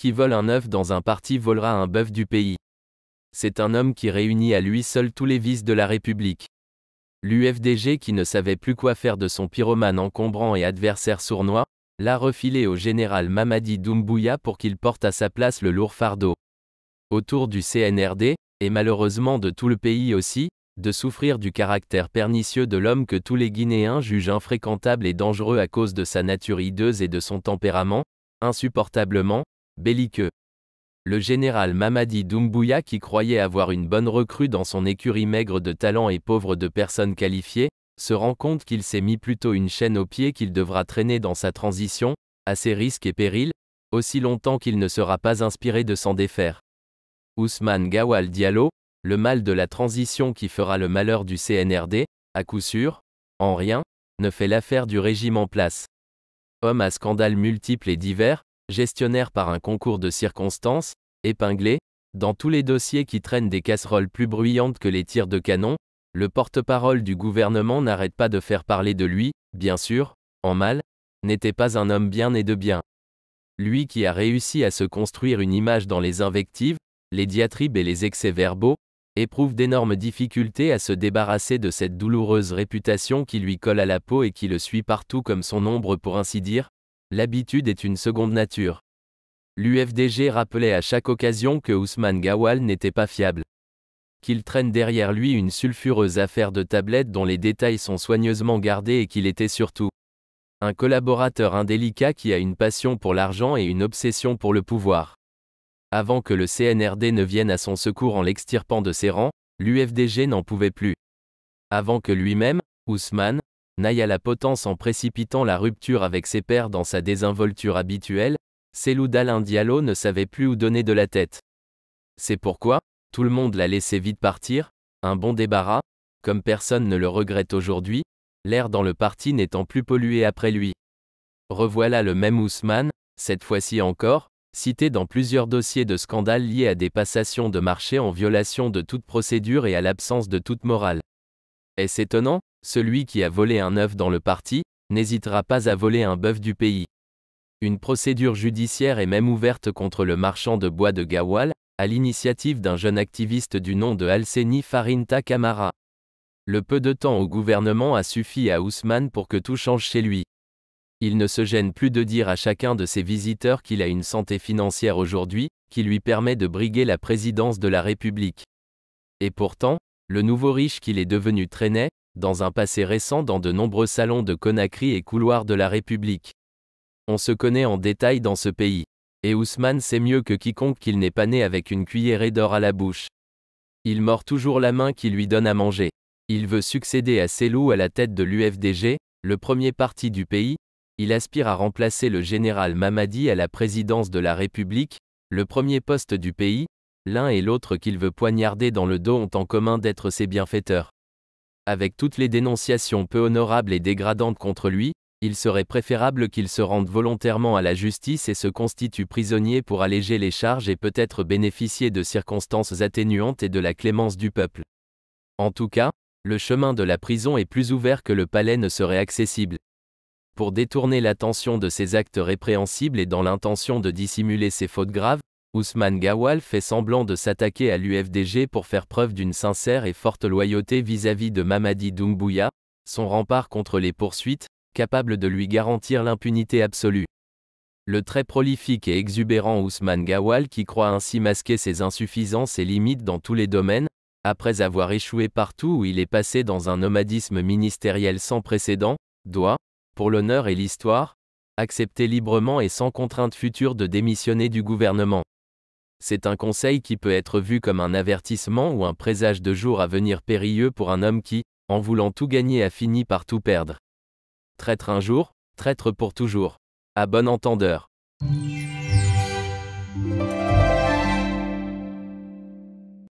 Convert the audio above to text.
Qui vole un œuf dans un parti volera un bœuf du pays. C'est un homme qui réunit à lui seul tous les vices de la République. L'UFDG qui ne savait plus quoi faire de son pyromane encombrant et adversaire sournois, l'a refilé au général Mamadi Doumbouya pour qu'il porte à sa place le lourd fardeau. Autour du CNRD, et malheureusement de tout le pays aussi, de souffrir du caractère pernicieux de l'homme que tous les Guinéens jugent infréquentable et dangereux à cause de sa nature hideuse et de son tempérament, insupportablement, belliqueux. Le général Mamadi Doumbouya qui croyait avoir une bonne recrue dans son écurie maigre de talents et pauvre de personnes qualifiées, se rend compte qu'il s'est mis plutôt une chaîne au pied qu'il devra traîner dans sa transition, à ses risques et périls, aussi longtemps qu'il ne sera pas inspiré de s'en défaire. Ousmane Gawal Diallo, le mal de la transition qui fera le malheur du CNRD, à coup sûr, en rien, ne fait l'affaire du régime en place. Homme à scandales multiples et divers, gestionnaire par un concours de circonstances, épinglé, dans tous les dossiers qui traînent des casseroles plus bruyantes que les tirs de canon, le porte-parole du gouvernement n'arrête pas de faire parler de lui, bien sûr, en mal, n'était pas un homme bien né de bien. Lui qui a réussi à se construire une image dans les invectives, les diatribes et les excès verbaux, éprouve d'énormes difficultés à se débarrasser de cette douloureuse réputation qui lui colle à la peau et qui le suit partout comme son ombre pour ainsi dire, L'habitude est une seconde nature. L'UFDG rappelait à chaque occasion que Ousmane Gawal n'était pas fiable. Qu'il traîne derrière lui une sulfureuse affaire de tablettes dont les détails sont soigneusement gardés et qu'il était surtout un collaborateur indélicat qui a une passion pour l'argent et une obsession pour le pouvoir. Avant que le CNRD ne vienne à son secours en l'extirpant de ses rangs, l'UFDG n'en pouvait plus. Avant que lui-même, Ousmane, Naya la potence en précipitant la rupture avec ses pères dans sa désinvolture habituelle, Célou d'Alain Diallo ne savait plus où donner de la tête. C'est pourquoi, tout le monde l'a laissé vite partir, un bon débarras, comme personne ne le regrette aujourd'hui, l'air dans le parti n'étant plus pollué après lui. Revoilà le même Ousmane, cette fois-ci encore, cité dans plusieurs dossiers de scandales liés à des passations de marché en violation de toute procédure et à l'absence de toute morale. Est-ce étonnant celui qui a volé un œuf dans le parti, n'hésitera pas à voler un bœuf du pays. Une procédure judiciaire est même ouverte contre le marchand de bois de Gawal, à l'initiative d'un jeune activiste du nom de Alseni Farinta Kamara. Le peu de temps au gouvernement a suffi à Ousmane pour que tout change chez lui. Il ne se gêne plus de dire à chacun de ses visiteurs qu'il a une santé financière aujourd'hui, qui lui permet de briguer la présidence de la République. Et pourtant, le nouveau riche qu'il est devenu traînait, dans un passé récent dans de nombreux salons de Conakry et couloirs de la République. On se connaît en détail dans ce pays. Et Ousmane sait mieux que quiconque qu'il n'est pas né avec une cuillerée d'or à la bouche. Il mord toujours la main qui lui donne à manger. Il veut succéder à Selou à la tête de l'UFDG, le premier parti du pays. Il aspire à remplacer le général Mamadi à la présidence de la République, le premier poste du pays. L'un et l'autre qu'il veut poignarder dans le dos ont en commun d'être ses bienfaiteurs. Avec toutes les dénonciations peu honorables et dégradantes contre lui, il serait préférable qu'il se rende volontairement à la justice et se constitue prisonnier pour alléger les charges et peut-être bénéficier de circonstances atténuantes et de la clémence du peuple. En tout cas, le chemin de la prison est plus ouvert que le palais ne serait accessible. Pour détourner l'attention de ses actes répréhensibles et dans l'intention de dissimuler ses fautes graves, Ousmane Gawal fait semblant de s'attaquer à l'UFDG pour faire preuve d'une sincère et forte loyauté vis-à-vis de Mamadi Doumbouya, son rempart contre les poursuites, capable de lui garantir l'impunité absolue. Le très prolifique et exubérant Ousmane Gawal qui croit ainsi masquer ses insuffisances et limites dans tous les domaines, après avoir échoué partout où il est passé dans un nomadisme ministériel sans précédent, doit, pour l'honneur et l'histoire, accepter librement et sans contrainte future de démissionner du gouvernement. C'est un conseil qui peut être vu comme un avertissement ou un présage de jours à venir périlleux pour un homme qui, en voulant tout gagner, a fini par tout perdre. Traître un jour, traître pour toujours. À bon entendeur.